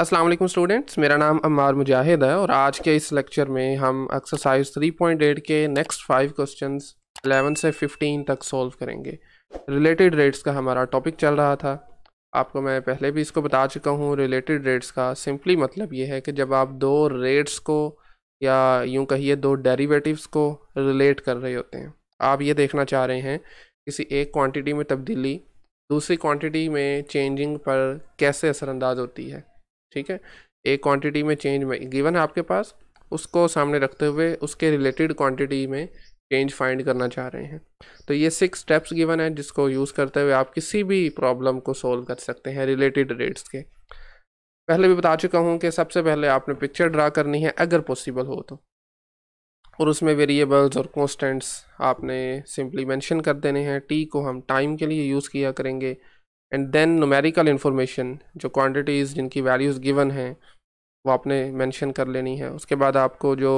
Aslam students मेरा नाम अमार मुजाहिद है और आज के इस लेक्चर में हम एक्सरसाइज 3.8 के नेक्स्ट फाइव क्वेश्चंस 11 से 15 तक सॉल्व करेंगे रिलेटेड रेट्स का हमारा टॉपिक चल रहा था आपको मैं पहले भी इसको बता चुका हूँ रिलेटेड रेट्स का सिंपली मतलब ये है कि जब आप दो रेट्स को या यूँ कहिए दो डेरीवेटिवस को रिलेट कर रहे होते हैं आप ये देखना चाह रहे हैं किसी एक क्वान्टिटी में तब्दीली दूसरी क्वान्टिटी में चेंजिंग पर कैसे असरानंदाज होती है ठीक है एक क्वांटिटी में चेंज में गिवन है आपके पास उसको सामने रखते हुए उसके रिलेटेड क्वांटिटी में चेंज फाइंड करना चाह रहे हैं तो ये सिक्स स्टेप्स गिवन है जिसको यूज़ करते हुए आप किसी भी प्रॉब्लम को सोल्व कर सकते हैं रिलेटेड रेट्स के पहले भी बता चुका हूँ कि सबसे पहले आपने पिक्चर ड्रा करनी है अगर पॉसिबल हो तो और उसमें वेरिएबल्स और कॉन्स्टेंट्स आपने सिंपली मेंशन कर देने हैं टी को हम टाइम के लिए यूज़ किया करेंगे एंड देन नोमेरिकल इन्फॉर्मेशन जो क्वान्टिटीज़ जिनकी वैल्यूज़ गिवन हैं वो आपने मैंशन कर लेनी है उसके बाद आपको जो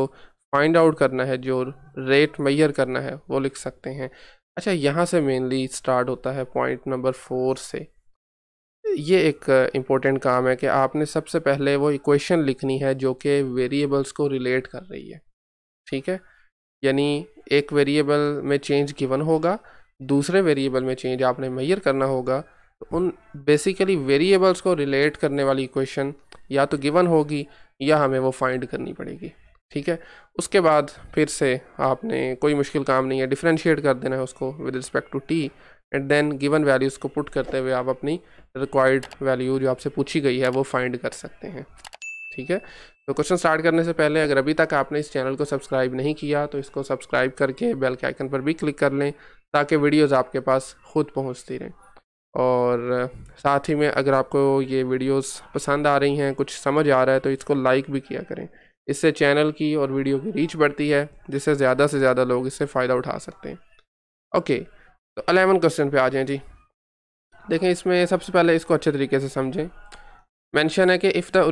फाइंड आउट करना है जो रेट मैयर करना है वो लिख सकते हैं अच्छा यहाँ से मेनली स्टार्ट होता है पॉइंट नंबर फोर से ये एक इम्पोर्टेंट काम है कि आपने सबसे पहले वो इक्वेशन लिखनी है जो कि वेरिएबल्स को रिलेट कर रही है ठीक है यानी एक वेरिएबल में चेंज गिवन होगा दूसरे वेरिएबल में चेंज आपने मैयर करना होगा उन बेसिकली वेरिएबल्स को रिलेट करने वाली इक्वेशन या तो गिवन होगी या हमें वो फाइंड करनी पड़ेगी ठीक है उसके बाद फिर से आपने कोई मुश्किल काम नहीं है डिफ्रेंशिएट कर देना है उसको with respect to t and then given values को पुट करते हुए आप अपनी रिक्वायर्ड वैल्यू जो आपसे पूछी गई है वो फाइंड कर सकते हैं ठीक है तो क्वेश्चन स्टार्ट करने से पहले अगर अभी तक आपने इस चैनल को सब्सक्राइब नहीं किया तो इसको सब्सक्राइब करके बेल के आइकन पर भी क्लिक कर लें ताकि वीडियोज़ आपके पास खुद पहुँचती रहें और साथ ही में अगर आपको ये वीडियोस पसंद आ रही हैं कुछ समझ आ रहा है तो इसको लाइक भी किया करें इससे चैनल की और वीडियो की रीच बढ़ती है जिससे ज़्यादा से ज़्यादा लोग इससे फ़ायदा उठा सकते हैं ओके तो अलेवन क्वेश्चन पे आ जाएं जी देखें इसमें सबसे पहले इसको अच्छे तरीके से समझें मैंशन है कि if the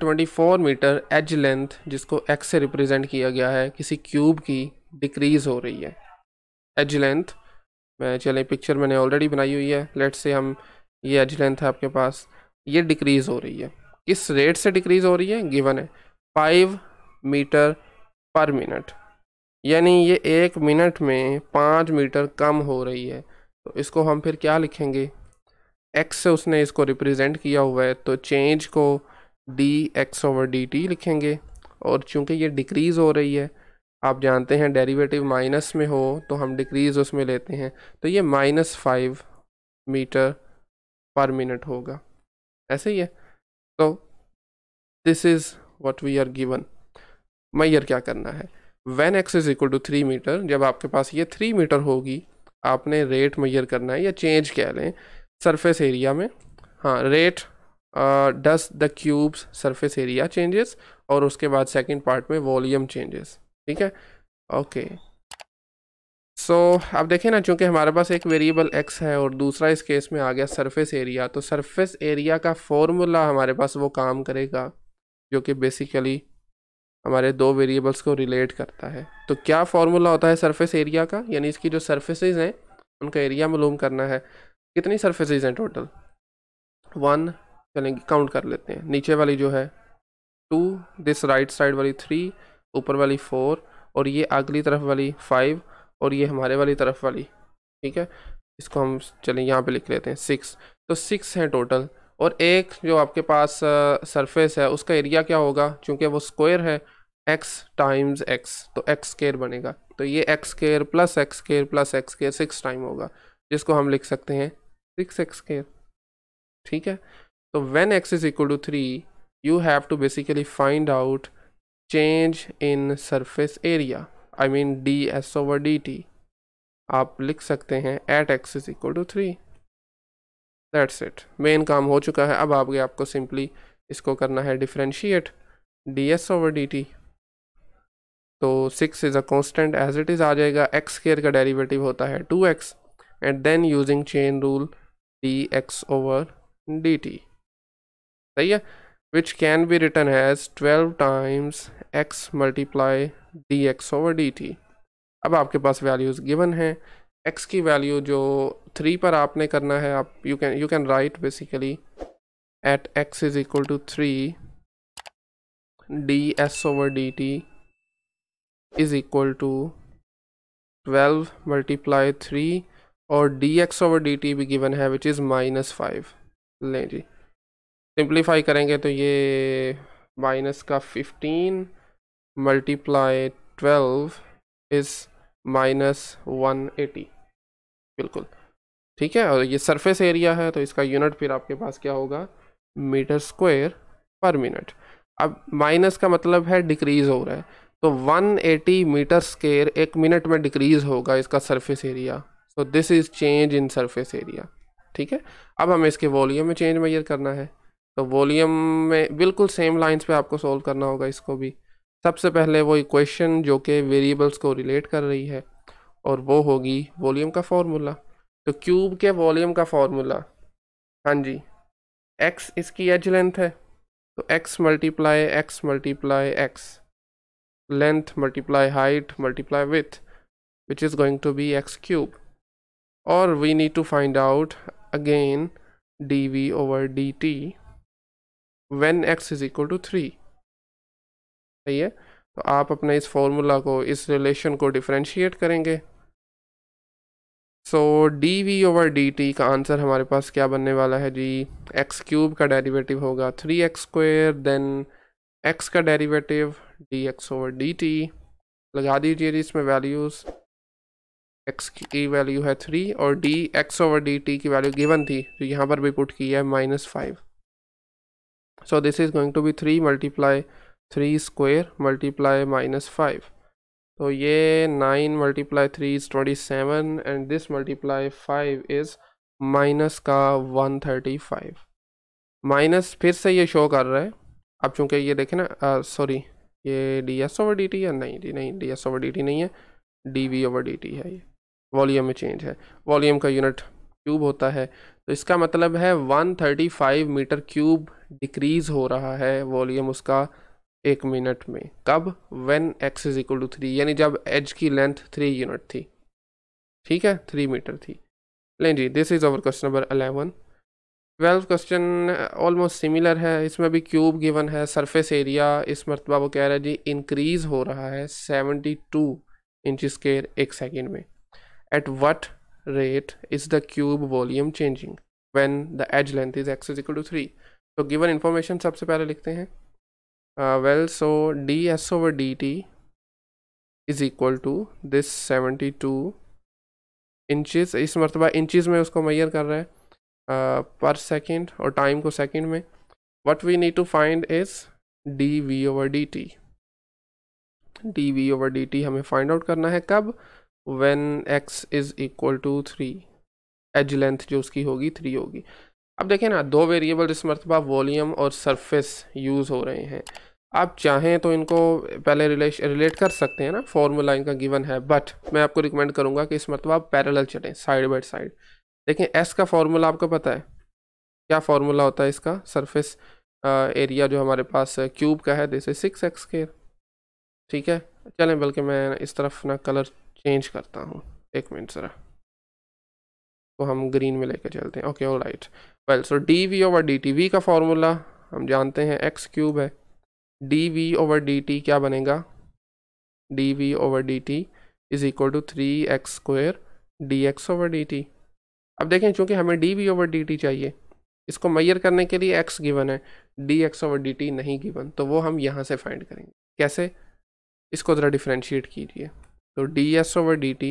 twenty four metre edge length जिसको एक्स से रिप्रजेंट किया गया है किसी क्यूब की डिक्रीज़ हो रही है एज लेंथ मैं चलें पिक्चर मैंने ऑलरेडी बनाई हुई है लेट से हम ये एज लेंथ है आपके पास ये डिक्रीज़ हो रही है किस रेट से डिक्रीज़ हो रही है गिवन है फाइव मीटर पर मिनट यानी ये एक मिनट में पाँच मीटर कम हो रही है तो इसको हम फिर क्या लिखेंगे एक्स से उसने इसको रिप्रेजेंट किया हुआ है तो चेंज को d x over d t लिखेंगे और चूंकि ये डिक्रीज़ हो रही है आप जानते हैं डेरिवेटिव माइनस में हो तो हम डिक्रीज़ उसमें लेते हैं तो ये minus five metre per minute होगा ऐसे ही है तो this is what we are given मैयर क्या करना है when x is equal to three metre जब आपके पास ये थ्री मीटर होगी आपने रेट मैयर करना है या चेंज कह लें सरफेस एरिया में हाँ rate does the cube's surface area changes और उसके बाद सेकंड पार्ट में वॉल्यूम चेंजेस ठीक है ओके सो so, अब देखें ना चूँकि हमारे पास एक वेरिएबल एक्स है और दूसरा इस केस में आ गया सरफेस एरिया तो सरफेस एरिया का फॉर्मूला हमारे पास वो काम करेगा जो कि बेसिकली हमारे दो वेरिएबल्स को रिलेट करता है तो क्या फार्मूला होता है सरफेस एरिया का यानी इसकी जो सर्फेस हैं उनका एरिया मालूम करना है कितनी सर्फेसिज हैं टोटल वन चलेंगे काउंट कर लेते हैं नीचे वाली जो है टू दिस राइट साइड वाली थ्री ऊपर वाली फोर और ये अगली तरफ वाली फाइव और ये हमारे वाली तरफ वाली ठीक है इसको हम चलें यहाँ पे लिख लेते हैं सिक्स तो सिक्स हैं टोटल और एक जो आपके पास सरफेस है उसका एरिया क्या होगा क्योंकि वो स्क्वायर है एक्स टाइम्स एक्स तो एक्स स्केयर बनेगा तो ये x square plus x square plus x square six time होगा जिसको हम लिख सकते हैं सिक्स एक्स स्केयर ठीक है तो when x is equal to three you have to basically find out change in surface area I mean d s over d t आप लिख सकते हैं at x is equal to three that's it main काम हो चुका है अब आगे आपको सिंपली इसको करना है differentiate d s over d t तो six is a constant as it is आ जाएगा एक्स केयर का डेरिवेटिव होता है two x and then using chain rule d x over d t सही है which can be written as 12 times x multiply dx over dt अब आपके पास values given हैं x की value जो 3 पर आपने करना है आप you can you can write basically at x is equal to 3 ds over dt is equal to 12 multiply 3 और dx over dt भी given है which is minus 5 लें जी सिंप्लीफाई करेंगे तो ये माइनस का fifteen multiply twelve is minus one eighty बिल्कुल ठीक है और ये सरफेस एरिया है तो इसका यूनिट फिर आपके पास क्या होगा मीटर स्क्वायर पर मिनट अब माइनस का मतलब है डिक्रीज हो रहा है तो 180 मीटर स्केयर एक मिनट में डिक्रीज होगा इसका surface area so this is change in surface area ठीक है अब हमें इसके वॉल्यूम में चेंज मैयर करना है तो वॉल्यूम में बिल्कुल सेम लाइंस पे आपको सोल्व करना होगा इसको भी सबसे पहले वो इक्वेशन जो कि वेरिएबल्स को रिलेट कर रही है और वो होगी वॉल्यूम का फार्मूला तो क्यूब के वॉल्यूम का फार्मूला हाँ जी एक्स इसकी एज लेंथ है तो x multiply x multiply x length multiply height multiply with which is going to be x cube और we need to find out again d v over d t when x is equal to three सही है तो आप अपने इस formula को इस relation को डिफ्रेंशिएट करेंगे so d v over d t का आंसर हमारे पास क्या बनने वाला है जी एक्स क्यूब का डेरिवेटिव होगा three x square then x का derivative d x over d t लगा दीजिए जी इसमें वैल्यूज़ एक्स की वैल्यू है थ्री और d x over d t की वैल्यू गिवन थी तो यहाँ पर भी पुट की है minus five so this is going to be 3 multiply 3 square multiply minus 5 so yeah 9 multiply 3 is 27 and this multiply 5 is minus का 135 माइनस फिर से ये शो कर रहा है अब चूंकि ये देखें ना सॉरी uh, ये d s over d t है नहीं डी नहीं d s over d t नहीं है d v over d t है ये वॉल्यूम में चेंज है वॉल्यूम का यूनिट क्यूब होता है तो इसका मतलब है 135 मीटर क्यूब डिक्रीज हो रहा है वॉल्यूम उसका एक मिनट में कब when x is equal to three यानी जब एज की लेंथ थ्री यूनिट थी ठीक है थ्री मीटर थी लें जी this is our question number eleven twelve question almost similar है इसमें भी क्यूब गिवन है सरफेस एरिया इस मरतबा वो कह रहे हैं जी इंक्रीज हो रहा है सेवेंटी टू इंच स्केयर एक सेकेंड में at what rate is the cube volume changing when the edge length is x is equal to three तो गिवन इन्फॉर्मेशन सबसे पहले लिखते हैं well so d s over d t is equal to this seventy two inches इस मरतबा inches में उसको मैयर कर रहा है पर uh, सेकेंड और टाइम को सेकेंड में what we need to find is d v over d t d v over d t हमें फाइंड आउट करना है कब when x is equal to three edge length जो उसकी होगी थ्री होगी अब देखें ना दो वेरिएबल इस मरतबा वॉलीम और सरफेस यूज़ हो रहे हैं आप चाहें तो इनको पहले रिलेश रिलेट कर सकते हैं ना फार्मूला इनका गिवन है बट मैं आपको रिकमेंड करूँगा कि इस मरतबा आप पैरल चलें साइड बाई साइड देखें एस का फार्मूला आपको पता है क्या फार्मूला होता है इसका सरफेस एरिया जो हमारे पास क्यूब का है जैसे सिक्स एक्स के ठीक है चलें बल्कि मैं इस तरफ ना कलर चेंज करता हूँ एक मिनट ज़रा तो हम ग्रीन में लेकर चलते हैं okay all right well so d v over d t v का फार्मूला हम जानते हैं एक्स क्यूब है d v over d t क्या बनेगा d v over d t is equal to three x square d x over d t अब देखें चूँकि हमें d v over d t चाहिए इसको मैयर करने के लिए एक्स गिवन है d x over d t नहीं गिवन तो वो हम यहाँ से फाइंड करेंगे कैसे इसको ज़रा डिफ्रेंशिएट कीजिए तो d s over d t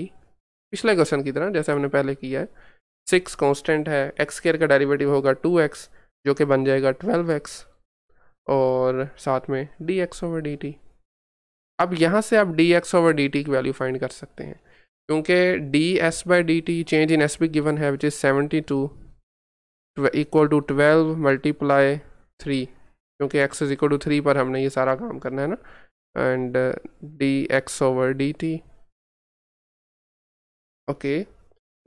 पिछले क्वेश्चन की तरह जैसे हमने पहले किया है सिक्स कॉन्स्टेंट है एक्स केयर का डेरिवेटिव होगा टू एक्स जो कि बन जाएगा ट्वेल्व एक्स और साथ में d x over d t अब यहाँ से आप d x over d t की वैल्यू फाइंड कर सकते हैं क्योंकि d s by d t change in s be given है which is seventy two equal to twelve multiply three क्योंकि x is equal to three पर हमने ये सारा काम करना है ना and d x over d t okay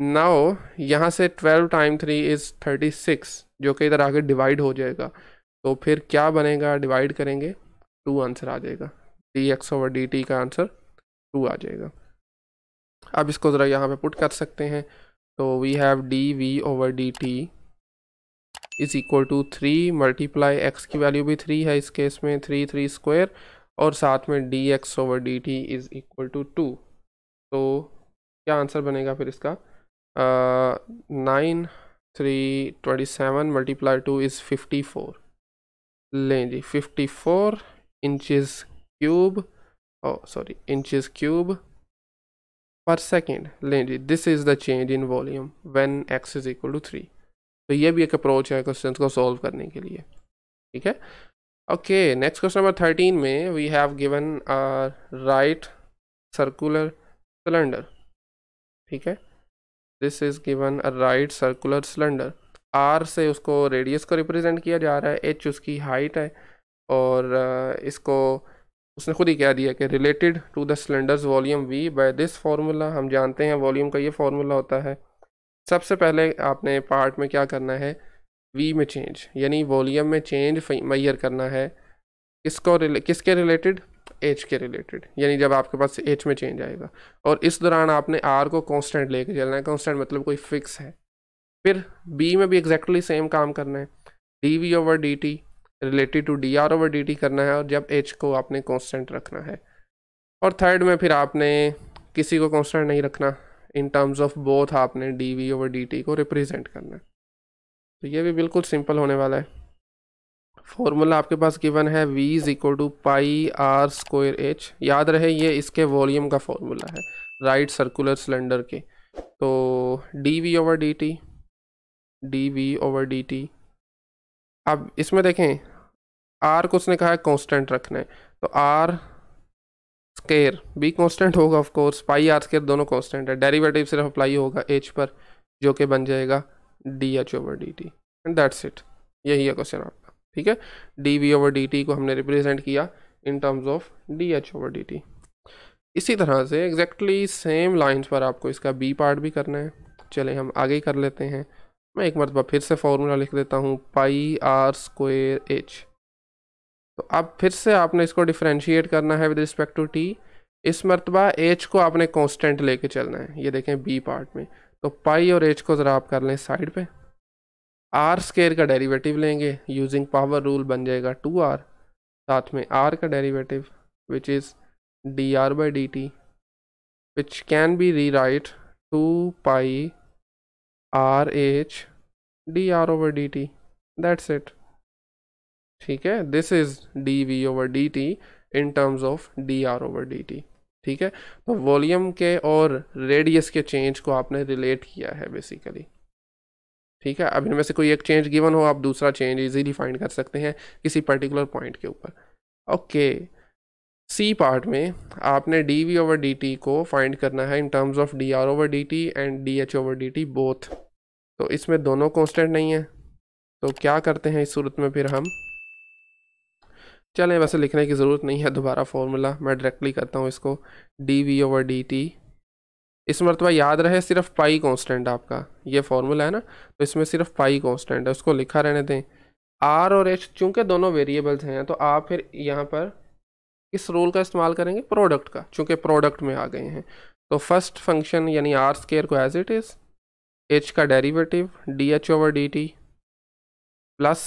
now यहाँ से twelve time three is thirty six जो कि इधर आगे डिवाइड हो जाएगा तो फिर क्या बनेगा डिवाइड करेंगे टू आंसर आ जाएगा d x over d t का आंसर टू आ जाएगा अब इसको ज़रा यहाँ पे पुट कर सकते हैं तो we have d v over d t is equal to three multiply x की वैल्यू भी थ्री है इस केस में थ्री थ्री स्क्वायर और साथ में d x over d t is equal to two तो क्या आंसर बनेगा फिर इसका nine three twenty seven multiply two is fifty four लें जी fifty four inches cube oh sorry inches cube per second लें जी this is the change in volume when x is equal to three तो ये भी एक approach है question को सॉल्व करने के लिए ठीक है okay next question number thirteen में we have given are right circular cylinder ठीक है this is given a right circular cylinder r से उसको रेडियस को रिप्रेजेंट किया जा रहा है एच उसकी हाइट है और uh, इसको उसने खुद ही कह दिया कि related to the cylinder's volume v by this formula हम जानते हैं वॉल्यूम का ये फार्मूला होता है सबसे पहले आपने पार्ट में क्या करना है वी में चेंज यानी वॉल्यूम में चेंज मैयर करना है किसको रिले किसके रिलेटेड एच के रिलेटेड यानी जब आपके पास एच में चेंज आएगा और इस दौरान आपने आर को कांस्टेंट लेके चलना है कांस्टेंट मतलब कोई फिक्स है फिर बी में भी एग्जैक्टली exactly सेम काम करना है d v over d t related to d r over d t करना है और जब एच को आपने कॉन्स्टेंट रखना है और थर्ड में फिर आपने किसी को कॉन्स्टेंट नहीं रखना इन टर्म्स ऑफ बोथ आपने d v over d t को रिप्रेजेंट करना है तो ये भी बिल्कुल सिंपल होने वाला है फॉर्मूला आपके पास गिवन है v is equal to pi r square h याद रहे ये इसके वॉल्यूम का फॉर्मूला है राइट सर्कुलर सिलेंडर के तो d v over d t d v over d t अब इसमें देखें आर को उसने कहा है कॉन्स्टेंट रखना है तो आर स्केयर बी कॉन्स्टेंट होगा of course pi r square दोनों कॉन्स्टेंट है डेरिवेटिव सिर्फ अप्लाई होगा एच पर जो कि बन जाएगा d h over d t and that's it यही है क्वेश्चन आप ठीक है d v over d t को हमने रिप्रेजेंट किया in terms of d h over d t इसी तरह से एग्जैक्टली सेम लाइंस पर आपको इसका बी पार्ट भी करना है चले हम आगे कर लेते हैं मैं एक मरतबा फिर से फॉर्मूला लिख देता हूँ पाई आर स्क्वेयर एच तो अब फिर से आपने इसको डिफ्रेंशिएट करना है विद रिस्पेक्ट टू टी इस मरतबा एच को आपने कॉन्स्टेंट लेके चलना है ये देखें बी पार्ट में तो पाई और एच को ज़रा आप कर लें साइड पर आर स्केयर का डेरिवेटिव लेंगे यूजिंग पावर रूल बन जाएगा टू आर साथ में आर का derivative which is d r by d t which can be rewrite two pi r h d r over d t that's it ठीक है this is d v over d t in terms of d r over d t ठीक है तो volume के और radius के change को आपने रिलेट किया है बेसिकली ठीक है अब इनमें से कोई एक चेंज गिवन हो आप दूसरा चेंज इजीली फाइंड कर सकते हैं किसी पर्टिकुलर पॉइंट के ऊपर ओके सी पार्ट में आपने d v over d t को फाइंड करना है in terms of d r over d t and d h over d t both तो इसमें दोनों कॉन्स्टेंट नहीं है तो क्या करते हैं इस सूरत में फिर हम चलें वैसे लिखने की ज़रूरत नहीं है दोबारा फॉर्मूला मैं डायरेक्टली करता हूँ इसको d v over d t इस मरतबा याद रहे सिर्फ पाई कांस्टेंट आपका ये फार्मूला है ना तो इसमें सिर्फ पाई कांस्टेंट है उसको लिखा रहने दें आर और एच चूँकि दोनों वेरिएबल्स हैं तो आप फिर यहाँ पर इस रूल का इस्तेमाल करेंगे प्रोडक्ट का चूँकि प्रोडक्ट में आ गए हैं तो फर्स्ट फंक्शन यानी आर स्केयर को एज इट इज़ एच का derivative d h over d t plus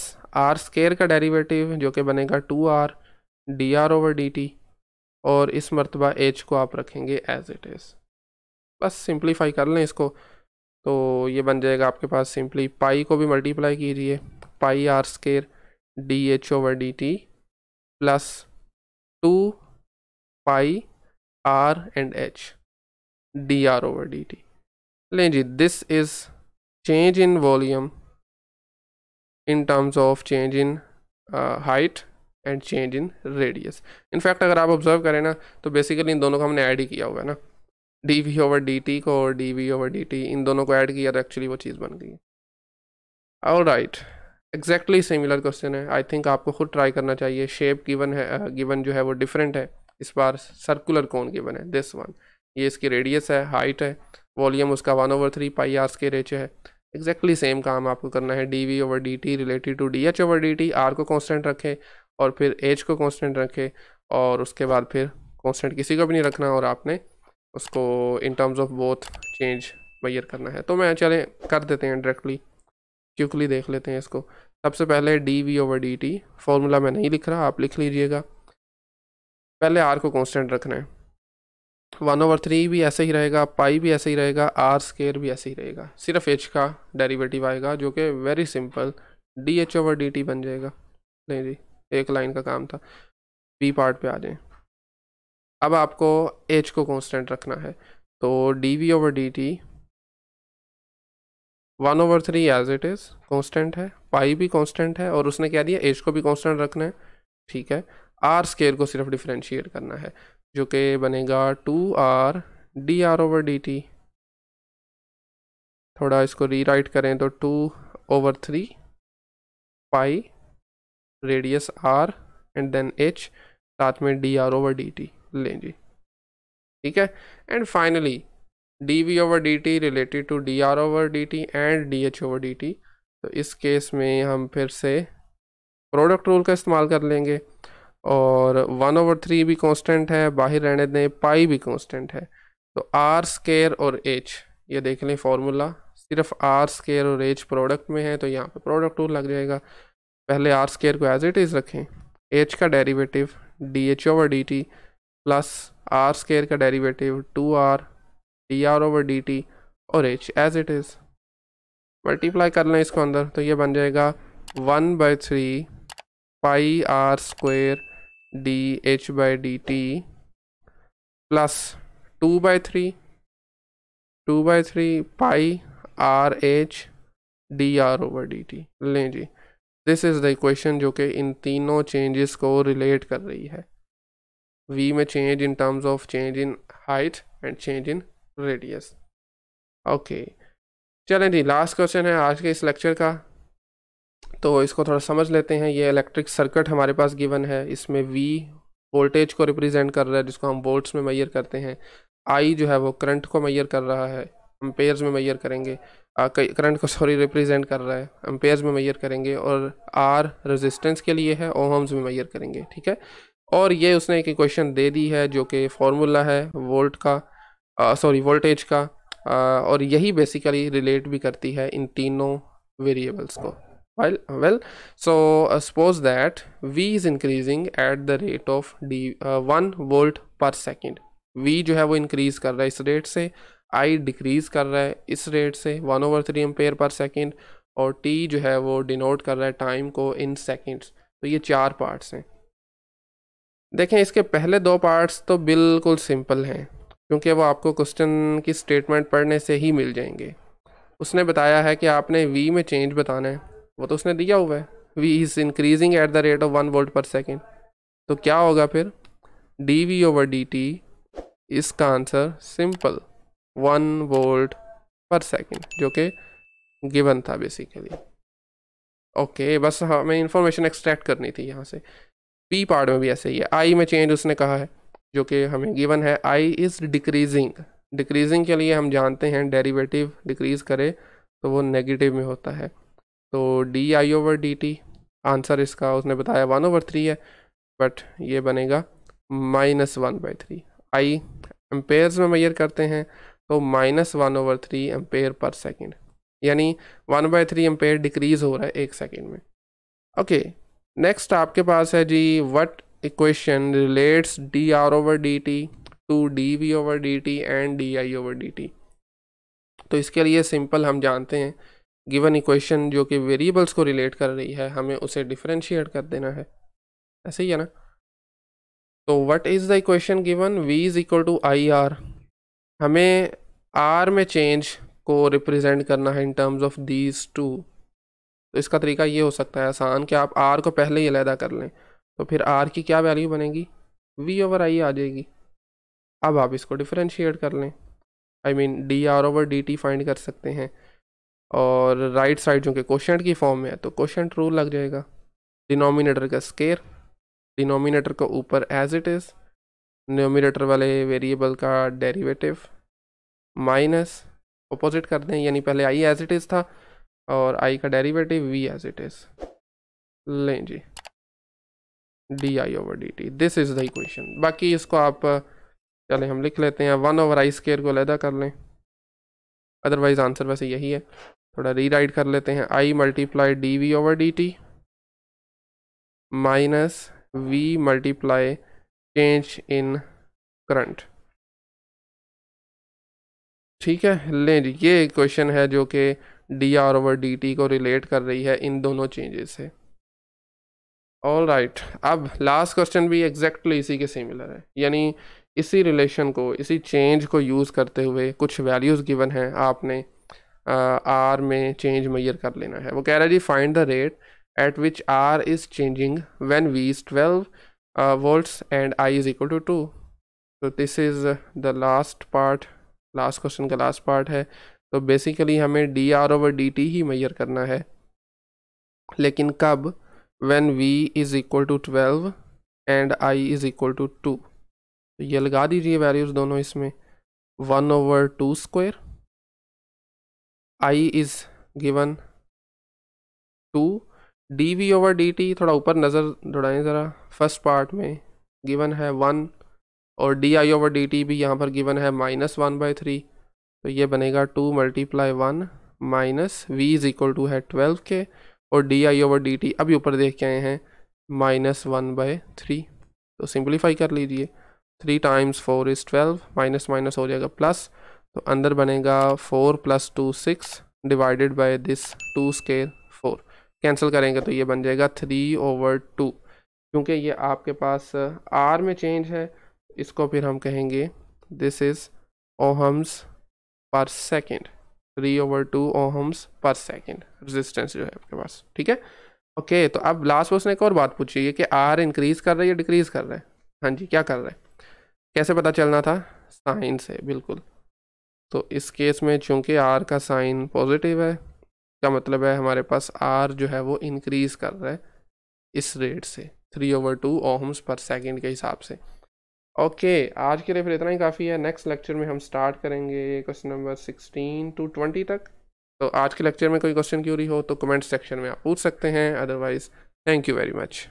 r square का डेरीवेटिव जो कि बनेगा two r d r over d t और इस मरतबा एच को आप रखेंगे एज इट इज़ बस सिंप्लीफाई कर लें इसको तो ये बन जाएगा आपके पास सिंपली पाई को भी मल्टीप्लाई कीजिए pi r square d h over d t plus two pi r and h d r over d t लें जी this is change in volume in terms of change in height and change in radius in fact अगर आप observe करें ना तो basically इन दोनों को हमने ऐड ही किया हुआ है ना d v over d t को और d v over d t इन दोनों को ऐड किया तो एक्चुअली वो चीज़ बन गई और राइट एग्जैक्टली सिमिलर क्वेश्चन है आई थिंक आपको खुद ट्राई करना चाहिए शेप गिवन है गिवन जो है वो डिफरेंट है इस बार सर्कुलर कौन गिवन है दिस वन ये इसकी रेडियस है हाइट है वॉल्यूम उसका one over three pi r के रेच है एग्जैक्टली सेम काम आपको करना है d v over d t related to d h over d t r को कॉन्स्टेंट रखें और फिर एच को कॉन्स्टेंट रखें और उसके बाद फिर कॉन्स्टेंट किसी को भी नहीं रखना और आपने उसको in terms of both change measure करना है तो मैं चले कर देते हैं डायरेक्टली क्विकली देख लेते हैं इसको सबसे पहले d v over d t formula मैं नहीं लिख रहा आप लिख लीजिएगा पहले आर को कांस्टेंट रखना है वन ओवर थ्री भी ऐसे ही रहेगा पाई भी ऐसे ही रहेगा आर स्केयर भी ऐसे ही रहेगा सिर्फ एच का डेरिवेटिव आएगा जो कि very simple d h over d t बन जाएगा नहीं जी एक लाइन का काम था बी पार्ट पे आ जाए अब आपको एच को कांस्टेंट रखना है तो d v over d t one over three as it is constant है पाई भी कांस्टेंट है और उसने क्या दिया एच को भी कांस्टेंट रखना है ठीक है आर स्केयर को सिर्फ डिफ्रेंशिएट करना है जो कि बनेगा two r d r over d t थोड़ा इसको रीराइट करें तो two over three pi radius r and then h साथ में d r over d t लें जी ठीक है and finally d v over d t related to d r over d t and d h over d t तो इस case में हम फिर से प्रोडक्ट रूल का इस्तेमाल कर लेंगे और वन ओवर थ्री भी कांस्टेंट है बाहर रहने दें पाई भी कांस्टेंट है तो आर स्केयर और एच ये देख लें फार्मूला सिर्फ आर स्केयर और एच प्रोडक्ट में है तो यहाँ पे प्रोडक्ट रूल लग जाएगा पहले आर स्केयर को एज इट इज़ रखें एच का derivative d h over d t plus r square का derivative two r d r over d t और h as it is multiply कर लें इसको अंदर तो ये बन जाएगा one by three pi r square d h by d t plus two by three two by three pi r h d r over d t लें जी दिस इज़ द इक्वेशन जो कि इन तीनों चेंजेस को relate कर रही है v may change in terms of change in height and change in radius okay okay. चलें जी लास्ट क्वेश्चन है आज के इस लेक्चर का तो इसको थोड़ा समझ लेते हैं ये इलेक्ट्रिक सर्किट हमारे पास गिवन है इसमें वी वोल्टेज को रिप्रेजेंट कर रहा है जिसको हम वोल्ट्स में मैयर करते हैं आई जो है वो करंट को मैयर कर रहा है एम्पेयर्स में मैयर करेंगे करंट को सॉरी रिप्रेजेंट कर रहा है एम्पेयर्स में मैयर करेंगे और आर रेजिस्टेंस के लिए है ओहम्स में मैयर करेंगे ठीक है और ये उसने एक क्वेश्चन दे दी है जो कि फार्मूला है वोल्ट का सॉरी वोल्टेज का आ, और यही बेसिकली रिलेट भी करती है इन तीनों वेरिएबल्स को well well so suppose that v is increasing at the rate of d one volt per second v जो है वो इंक्रीज़ कर रहा है इस रेट से आई डिक्रीज़ कर रहा है इस रेट से one over three ampere per second और टी जो है वो डिनोट कर रहा है टाइम को इन सेकेंड्स तो ये चार पार्ट्स हैं देखें इसके पहले दो पार्ट्स तो बिल्कुल सिंपल हैं क्योंकि वो आपको क्वेश्चन की स्टेटमेंट पढ़ने से ही मिल जाएंगे उसने बताया है कि आपने वी में चेंज बताना है वो तो उसने दिया हुआ है v is increasing at the rate of one volt per second तो क्या होगा फिर d v over d t इसका answer simple one volt per second जो कि गिवन था बेसिकली ओके बस हमें इंफॉर्मेशन एक्सट्रैक्ट करनी थी यहाँ से पी पार्ट में भी ऐसे ही है आई में चेंज उसने कहा है जो कि हमें गिवन है आई इज़ डिक्रीजिंग डिक्रीजिंग के लिए हम जानते हैं डेरिवेटिव डिक्रीज करे तो वो नेगेटिव में होता है तो d I over d t answer इसका उसने बताया वन ओवर थ्री है बट ये बनेगा minus one by three I ampere में मैयर करते हैं तो minus one over three ampere per second यानी one by three ampere decrease हो रहा है एक सेकेंड में ओके okay, नेक्स्ट आपके पास है जी what equation relates d r over d t to d v over d t and d I over d t तो इसके लिए सिंपल हम जानते हैं गिवन इक्वेशन जो कि वेरिएबल्स को रिलेट कर रही है हमें उसे डिफ्रेंशिएट कर देना है ऐसे ही है ना तो what is the equation given v is equal to I r हमें आर में चेंज को रिप्रेजेंट करना है in terms of these two तो इसका तरीका ये हो सकता है आसान कि आप आर को पहले ही अलहदा कर लें तो फिर आर की क्या वैल्यू बनेगी वी ओवर आई आ जाएगी अब आप इसको डिफ्रेंशिएट कर लें I mean d r over d t find कर सकते हैं और राइट साइड जो कि क्वेश्चन की फॉर्म में है तो क्वेश्चन रूल लग जाएगा डिनोमिनेटर का स्केयर डिनोमिनेटर को ऊपर एज इट इज़ न्योमिनेटर वाले वेरिएबल का डेरिवेटिव माइनस अपोजिट कर दें यानी पहले आई एज इट इज़ था और आई का derivative v as it is लें जी d I over d t this is the equation बाकी इसको आप चले हम लिख लेते हैं वन ओवर आई स्केयर को अलहदा कर लें अदरवाइज आंसर वैसे यही है थोड़ा री राइट कर लेते हैं I multiply d v over d t minus v multiply change in current ठीक है लें जी ये क्वेश्चन है जो कि d r over d t को रिलेट कर रही है इन दोनों चेंजेस से ऑल राइट right. अब लास्ट क्वेश्चन भी एग्जैक्टली इसी के सिमिलर है यानी इसी रिलेशन को इसी चेंज को यूज़ करते हुए कुछ वैल्यूज़ गिवन हैं आपने आर में चेंज मैयर कर लेना है वो कह रहा है जी find the rate at which r is changing when v is twelve volts and I is equal to two तो this is the last part last question का लास्ट पार्ट है तो बेसिकली हमें d r over d t ही measure करना है लेकिन कब when v is equal to twelve and I is equal to two तो ये लगा दीजिए वैल्यूज़ दोनों इसमें one over two square I is given two d v over d t थोड़ा ऊपर नज़र दौड़ाएं ज़रा फर्स्ट पार्ट में गिवन है वन और d I over d t भी यहाँ पर गिवन है माइनस वन बाई थ्री तो ये बनेगा two multiply one minus v is equal to है ट्वेल्व के और d I over d t अभी ऊपर देख के आए हैं माइनस वन बाई थ्री तो सिंप्लीफाई कर लीजिए three times four is twelve minus minus हो जाएगा प्लस तो अंदर बनेगा four plus two six divided by this two square four cancel करेंगे तो ये बन जाएगा थ्री ओवर टू क्योंकि ये आपके पास आर uh, में चेंज है इसको फिर हम कहेंगे this is ohms per second three over two ohms per second resistance जो है आपके पास ठीक है ओके तो अब लास्ट उसने एक और बात पूछी है कि आर इंक्रीज कर रहा है या डिक्रीज कर रहा है हाँ जी क्या कर रहा है कैसे पता चलना था साइन से बिल्कुल तो इस केस में चूंकि आर का साइन पॉजिटिव है का मतलब है हमारे पास आर जो है वो इंक्रीज कर रहा है इस रेट से three over two ohms per second के हिसाब से ओके okay, आज के लिए फिर इतना ही काफ़ी है नेक्स्ट लेक्चर में हम स्टार्ट करेंगे question number sixteen to twenty तक तो आज के लेक्चर में कोई क्वेश्चन क्यूरी हो तो कमेंट सेक्शन में आप पूछ सकते हैं otherwise thank you very much